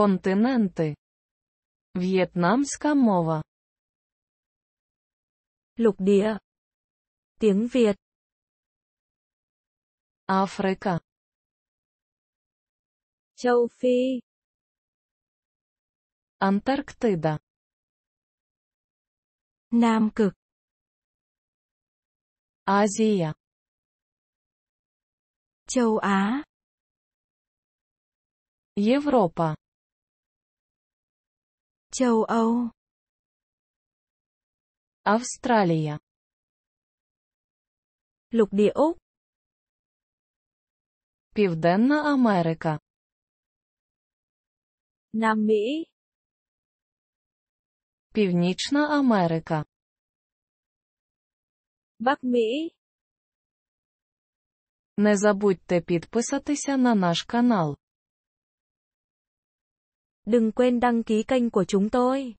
Континенти. В'єтнамська мова. Lục địa. Tiếng Việt. Африка. Châu Phi. Антарктида. Nam cực. Азия. Châu Á. Европа. Châu Âu Australia Lục địa Úc Південна Америка Nam Mỹ Північна Америка Bắc Mỹ Не забудьте підписатися на наш канал. Đừng quên đăng ký kênh của chúng tôi.